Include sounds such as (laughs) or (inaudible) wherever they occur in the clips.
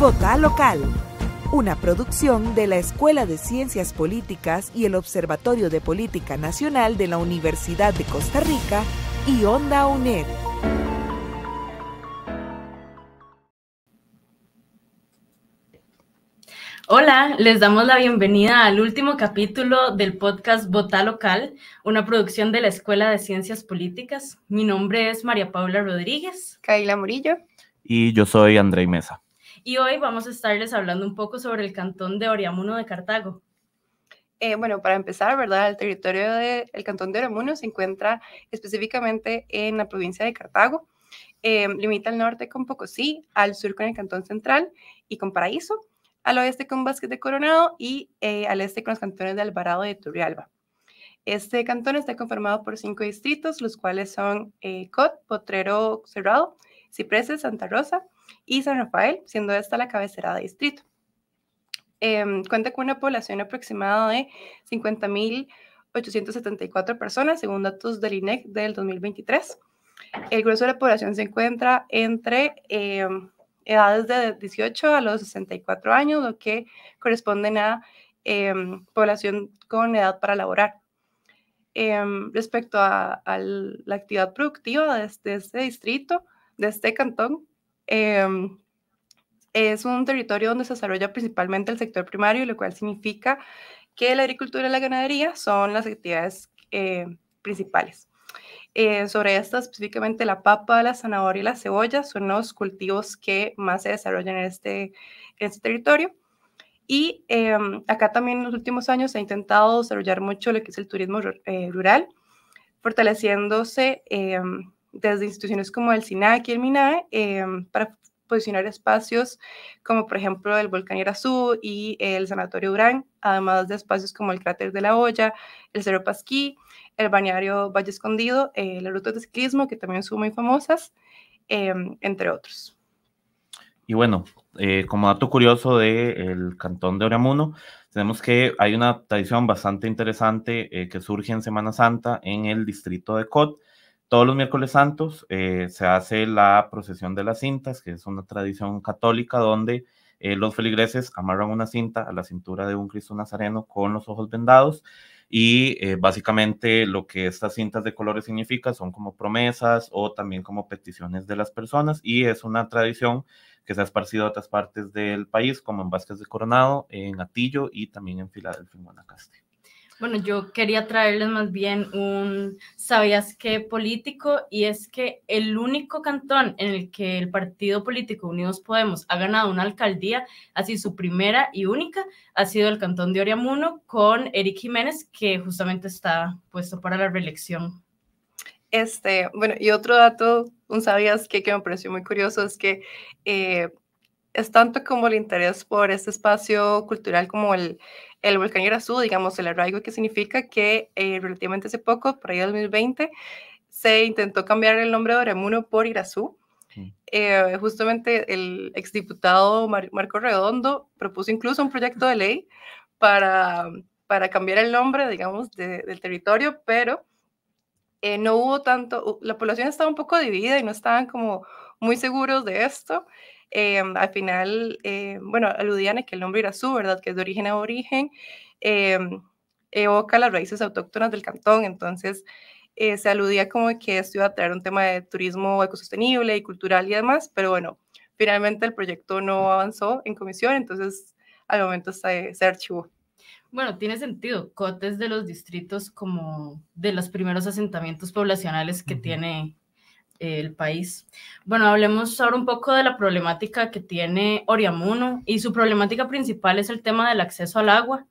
Vota Local, una producción de la Escuela de Ciencias Políticas y el Observatorio de Política Nacional de la Universidad de Costa Rica y Onda UNED. Hola, les damos la bienvenida al último capítulo del podcast Vota Local, una producción de la Escuela de Ciencias Políticas. Mi nombre es María Paula Rodríguez. Kaila Murillo. Y yo soy André Mesa y hoy vamos a estarles hablando un poco sobre el cantón de Oriamuno de Cartago. Eh, bueno, para empezar, ¿verdad? El territorio del cantón de Oriamuno se encuentra específicamente en la provincia de Cartago. Eh, limita al norte con Pocosí, al sur con el cantón central y con Paraíso, al oeste con Vázquez de Coronado y eh, al este con los cantones de Alvarado y de Turrialba. Este cantón está conformado por cinco distritos, los cuales son Cot, Potrero Cerrado, Cipreses, Santa Rosa, y San Rafael, siendo esta la cabecera de distrito. Em, cuenta con una población aproximada de 50.874 personas, según datos del INEC del 2023. El grueso de la población se encuentra entre em, edades de 18 a los 64 años, lo que corresponde a em, población con edad para laborar. respecto a, la actividad productiva de este, este distrito, de este cantón, Em, es un territorio donde se desarrolla principalmente el sector primario, lo cual significa que la agricultura y la ganadería son las actividades eh, principales. Eh, sobre estas específicamente la papa, la zanahoria y la cebolla son los cultivos que más se desarrollan en este, este territorio. Y em, acá también en los últimos años se ha intentado desarrollar mucho lo que es el turismo eh, rural, fortaleciéndose em, desde instituciones como el SINAC y el MINAE em, para posicionar espacios como por ejemplo el Volcán Irazú y el Sanatorio Urán, además de espacios como el Cráter de la Olla, el Cerro Pasquí, el Bañario Valle Escondido, eh, las de ciclismo que también son muy famosas, em, entre otros. Y bueno, eh, como dato curioso del Cantón de Oramuno, tenemos que hay una tradición bastante interesante eh, que surge en Semana Santa en el distrito de Cot, todos los miércoles santos eh, se hace la procesión de las cintas, que es una tradición católica donde eh, los feligreses amarran una cinta a la cintura de un Cristo Nazareno con los ojos vendados y eh, básicamente lo que estas cintas de colores significan son como promesas o también como peticiones de las personas y es una tradición que se ha esparcido a otras partes del país como en Vázquez de Coronado, en Atillo y también en Filadelfia, en Guanacaste. Bueno, yo quería traerles más bien un ¿sabías qué político? Y es que el único cantón en el que el partido político Unidos Podemos ha ganado una alcaldía, así su primera y única, ha sido el cantón de Oriamuno con Eric Jiménez, que justamente está puesto para la reelección. Este, bueno, y otro dato, un sabías que, que me pareció muy curioso es que eh, es tanto como el interés por este espacio cultural como el, el volcán Irasú, digamos, el arraigo que significa que eh, relativamente hace poco, por ahí 2020, se intentó cambiar el nombre de Oremuno por Irazú. Mm. Eh, justamente el exdiputado diputado Marco Redondo propuso incluso un proyecto de ley para, para cambiar el nombre, digamos, del territorio, pero eh, no hubo tanto, la población estaba un poco dividida y no estaban como muy seguros de esto. Em, al final, eh, bueno, aludían a que el nombre su ¿verdad? Que es de origen a origen, em, evoca las raíces autóctonas del cantón, entonces eh, se aludía como que esto iba a traer un tema de turismo ecosostenible y cultural y demás, pero bueno, finalmente el proyecto no avanzó en comisión, entonces al momento se, se archivó. Bueno, tiene sentido. Cotes de los distritos como de los primeros asentamientos poblacionales que tiene el país. Bueno, hablemos ahora un poco de la problemática que tiene Oriamuno y su problemática principal es el tema del acceso al agua.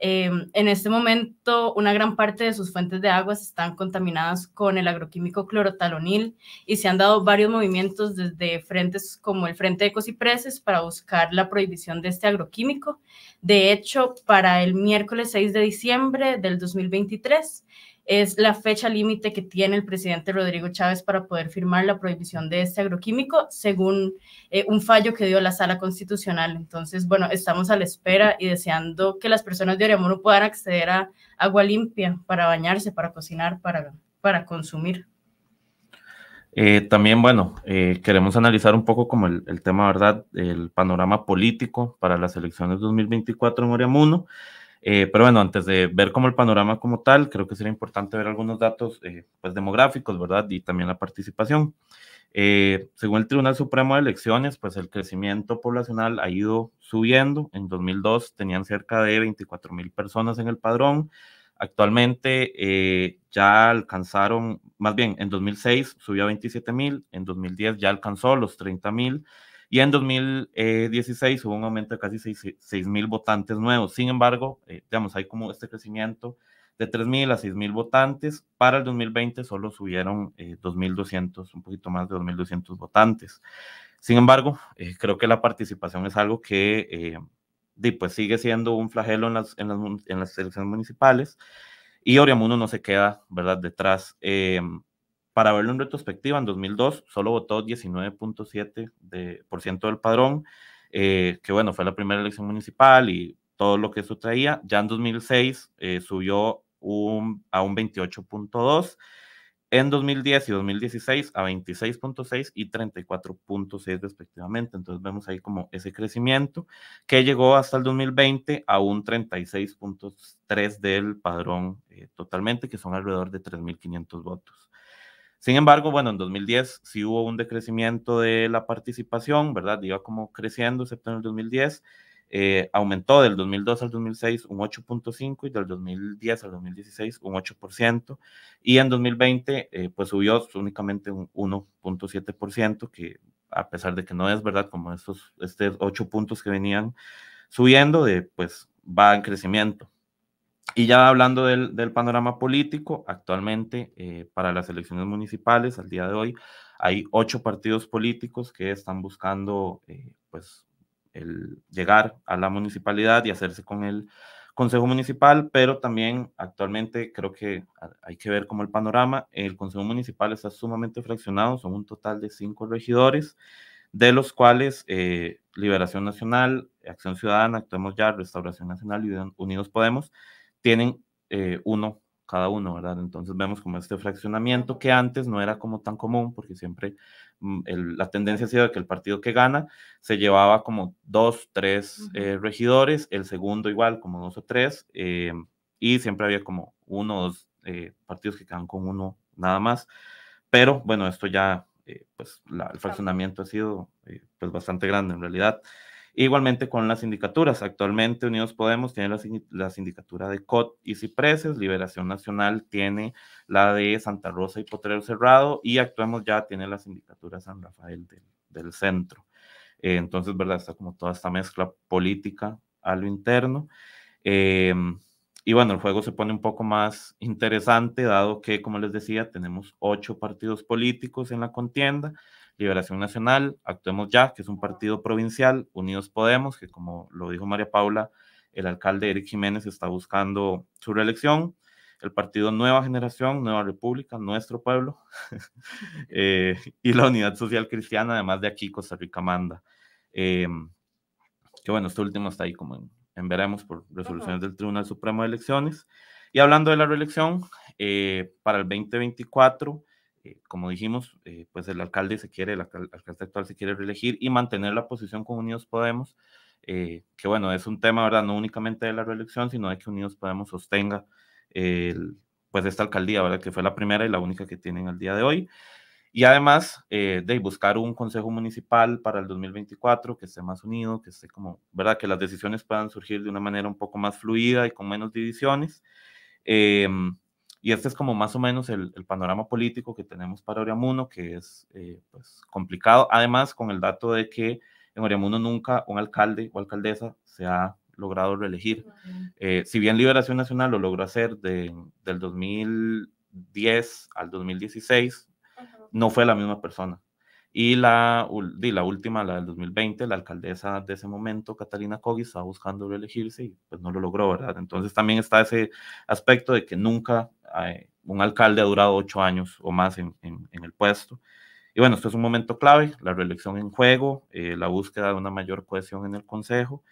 Eh, en este momento, una gran parte de sus fuentes de aguas están contaminadas con el agroquímico clorotalonil y se han dado varios movimientos desde frentes como el Frente de para buscar la prohibición de este agroquímico. De hecho, para el miércoles 6 de diciembre del 2023, es la fecha límite que tiene el presidente Rodrigo Chávez para poder firmar la prohibición de este agroquímico, según eh, un fallo que dio la sala constitucional. Entonces, bueno, estamos a la espera y deseando que las personas de Oriamuno puedan acceder a agua limpia para bañarse, para cocinar, para, para consumir. Eh, también, bueno, eh, queremos analizar un poco como el, el, tema, ¿verdad? El panorama político para las elecciones 2024 en Oriamuno. Eh, pero bueno, antes de ver como el panorama como tal, creo que sería importante ver algunos datos eh, pues demográficos, ¿verdad? Y también la participación. Eh, según el Tribunal Supremo de Elecciones, pues el crecimiento poblacional ha ido subiendo. En 2002 tenían cerca de 24 mil personas en el padrón. Actualmente ya alcanzaron, más bien en 2006 subió a 27 mil, en 2010 ya alcanzó los 30 mil y en 2016 hubo un aumento de casi 6.000 mil votantes nuevos. Sin embargo, eh, digamos, hay como este crecimiento de 3.000 mil a 6.000 mil votantes. Para el 2020 solo subieron 2.200, eh, un poquito más de 2.200 votantes. Sin embargo, eh, creo que la participación es algo que pues sigue siendo un flagelo en las, elecciones municipales y Oriamuno no se queda, ¿verdad?, detrás. Para verlo en retrospectiva, en 2002 solo votó 19.7% del padrón, eh, que bueno, fue la primera elección municipal y todo lo que eso traía. Ya en 2006 eh, subió a un 28.2%, en 2010 y 2016 a 26.6 y 34.6 respectivamente. Entonces vemos ahí como ese crecimiento que llegó hasta el 2020 a un 36.3 del padrón eh, totalmente, que son alrededor de 3.500 votos. Sin embargo, bueno, en 2010 sí hubo un decrecimiento de la participación, ¿verdad? Iba como creciendo excepto en el 2010. Eh, aumentó del 2002 al 2006 un 8.5 y del 2010 al 2016 un 8%. Y en 2020, eh, pues subió únicamente un 1.7%, que a pesar de que no es verdad, como estos, estos 8 puntos que venían subiendo, de, pues va en crecimiento. Y ya hablando del, del panorama político, actualmente eh, para las elecciones municipales, al día de hoy, hay ocho partidos políticos que están buscando eh, pues, el llegar a la municipalidad y hacerse con el Consejo Municipal, pero también actualmente creo que hay que ver cómo el panorama, el Consejo Municipal está sumamente fraccionado, son un total de cinco regidores, de los cuales eh, Liberación Nacional, Acción Ciudadana, Actuemos Ya, Restauración Nacional y Unidos Podemos tienen eh, uno cada uno, ¿verdad? Entonces vemos como este fraccionamiento que antes no era como tan común, porque siempre mm, la tendencia ha sido que el partido que gana se llevaba como dos, tres eh, regidores, el segundo igual como dos o tres, eh, y siempre había como uno o dos partidos que quedan con uno nada más. Pero bueno, esto ya, pues el fraccionamiento ha sido pues bastante grande en realidad. Igualmente con las sindicaturas. Actualmente Unidos Podemos tiene la, sindicatura de COT y Cipreses, Liberación Nacional tiene la de Santa Rosa y Potrero Cerrado y actuamos Ya tiene la sindicatura San Rafael del, centro. Eh, entonces, ¿verdad? Está como toda esta mezcla política a lo interno. Em, y bueno, el juego se pone un poco más interesante, dado que, como les decía, tenemos ocho partidos políticos en la contienda, Liberación Nacional, Actuemos Ya, que es un partido provincial, Unidos Podemos, que como lo dijo María Paula, el alcalde Eric Jiménez está buscando su reelección, el partido Nueva Generación, Nueva República, Nuestro Pueblo, (laughs) eh, y la Unidad Social Cristiana, además de aquí Costa Rica Manda. Em, que bueno, este último está ahí como en, veremos por resoluciones del Tribunal Supremo de Elecciones. Y hablando de la reelección, eh, para el 2024 como dijimos, eh, pues el alcalde se quiere, el alcalde actual se quiere reelegir y mantener la posición con Unidos Podemos, eh, que bueno, es un tema, ¿verdad? No únicamente de la reelección, sino de que Unidos Podemos sostenga el, pues esta alcaldía, ¿verdad? Que fue la primera y la única que tienen al día de hoy. Y además eh, de buscar un consejo municipal para el 2024 que esté más unido, que esté como, ¿verdad? Que las decisiones puedan surgir de una manera un poco más fluida y con menos divisiones. Em, y este es como más o menos el, panorama político que tenemos para Oriamuno, que es eh, pues, complicado. Además, con el dato de que en Oriamuno nunca un alcalde o alcaldesa se ha logrado reelegir. Eh, si bien Liberación Nacional lo logró hacer del 2010 al 2016, no fue la misma persona. Y la, y la última, la del 2020, la alcaldesa de ese momento, Catalina Cogui, estaba buscando reelegirse y pues no lo logró, ¿verdad? Entonces también está ese aspecto de que nunca eh, un alcalde ha durado ocho años o más en, en, el puesto. Y bueno, esto es un momento clave, la reelección en juego, eh, la búsqueda de una mayor cohesión en el Consejo,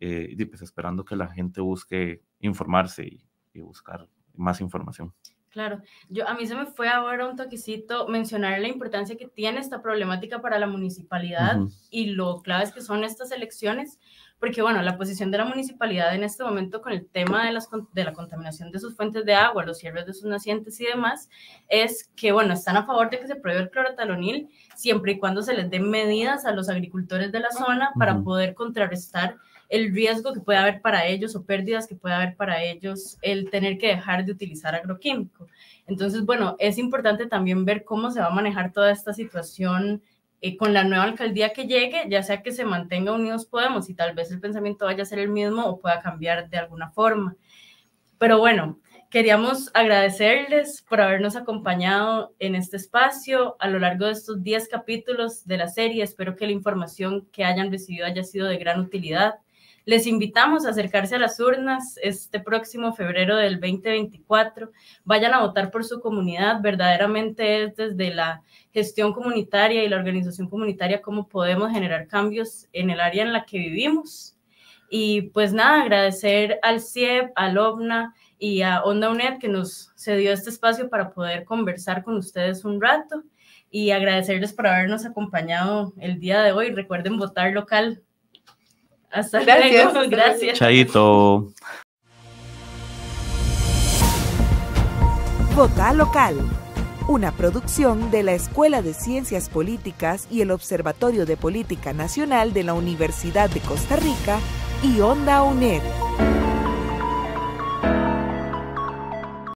eh, y pues esperando que la gente busque informarse y, y buscar más información. Claro, yo a mí se me fue ahora un toquecito mencionar la importancia que tiene esta problemática para la municipalidad y lo es que son estas elecciones, porque bueno, la posición de la municipalidad en este momento con el tema de, las, de la contaminación de sus fuentes de agua, los cierres de sus nacientes y demás, es que bueno, están a favor de que se prohíba el clorotalonil siempre y cuando se les den medidas a los agricultores de la ah. zona para poder contrarrestar el riesgo que puede haber para ellos o pérdidas que puede haber para ellos el tener que dejar de utilizar agroquímico. Entonces, bueno, es importante también ver cómo se va a manejar toda esta situación eh, con la nueva alcaldía que llegue, ya sea que se mantenga unidos Podemos y tal vez el pensamiento vaya a ser el mismo o pueda cambiar de alguna forma. Pero bueno, queríamos agradecerles por habernos acompañado en este espacio a lo largo de estos 10 capítulos de la serie. Espero que la información que hayan recibido haya sido de gran utilidad. Les invitamos a acercarse a las urnas este próximo febrero del 2024. Vayan a votar por su comunidad. Verdaderamente es desde la gestión comunitaria y la organización comunitaria cómo podemos generar cambios en el área en la que vivimos. Y pues nada, agradecer al CIEP, al OVNA y a Onda UNED que nos cedió este espacio para poder conversar con ustedes un rato y agradecerles por habernos acompañado el día de hoy. Recuerden votar local. Hasta gracias. luego, gracias. Chaito. Local, una producción de la Escuela de Ciencias Políticas y el Observatorio de Política Nacional de la Universidad de Costa Rica y Onda UNED.